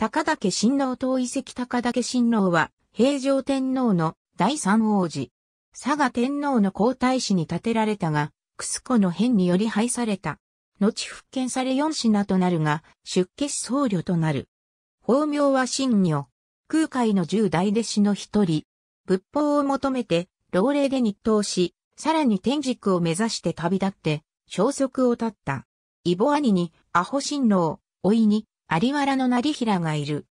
高岳親王党遺跡高岳親王は、平城天皇の第三王子。佐賀天皇の皇太子に建てられたが、クスコの変により廃された。後復権され四品となるが、出家し僧侶となる。法名は新女。空海の十大弟子の一人。仏法を求めて、老齢で日当し、さらに天軸を目指して旅立って、消息を絶った。異母兄に、アホ新郎、おいに、有原の成平がいる。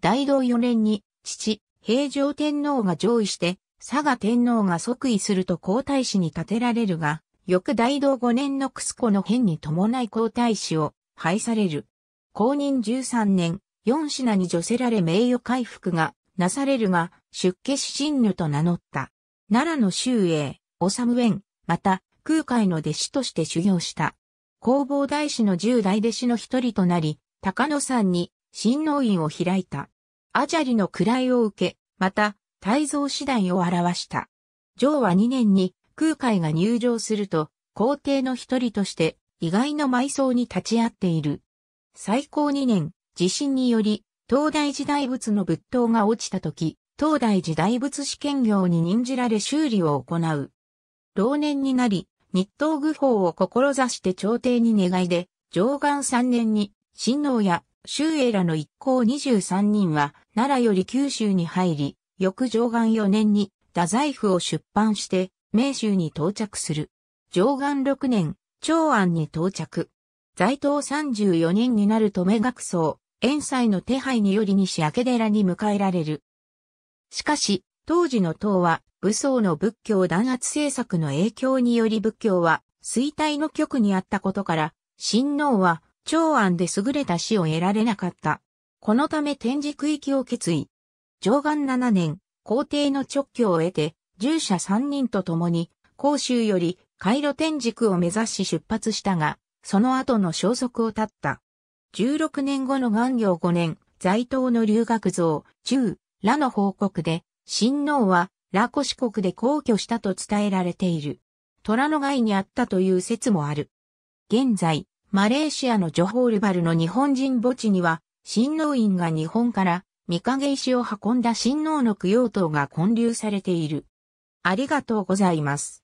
大道4年に、父、平城天皇が上位して、佐賀天皇が即位すると皇太子に立てられるが、翌大道5年の楠子の変に伴い皇太子を廃される。公認13年、四品に除せられ名誉回復がなされるが、出家し神女と名乗った。奈良の周英、治え縁、また、空海の弟子として修行した。工房大師の十代弟子の一人となり、高野山に親王院を開いた。アジャリの位を受け、また、大蔵次第を表した。上は2年に空海が入場すると、皇帝の一人として意外の埋葬に立ち会っている。最高2年、地震により、東大寺大仏の仏塔が落ちた時、東大寺大仏試験業に任じられ修理を行う。老年になり、日東愚法を志して朝廷に願いで、上岸3年に親王や周英らの一行23人は、奈良より九州に入り、翌上岸4年に、太宰府を出版して、明州に到着する。上岸6年、長安に到着。在党34年になると目学僧、遠斎の手配により西明寺に迎えられる。しかし、当時の党は、武装の仏教弾圧政策の影響により仏教は衰退の局にあったことから、親王は長安で優れた死を得られなかった。このため展示区域を決意。上岸7年、皇帝の直居を得て、従者3人と共に、甲州より回路天軸を目指し出発したが、その後の消息を絶った。16年後の元行5年、在東の留学像、中、羅の報告で、親王は、羅古四国で皇居したと伝えられている。虎の害にあったという説もある。現在、マレーシアのジョホールバルの日本人墓地には、新農院が日本から御影石を運んだ新農の供養塔が建立されている。ありがとうございます。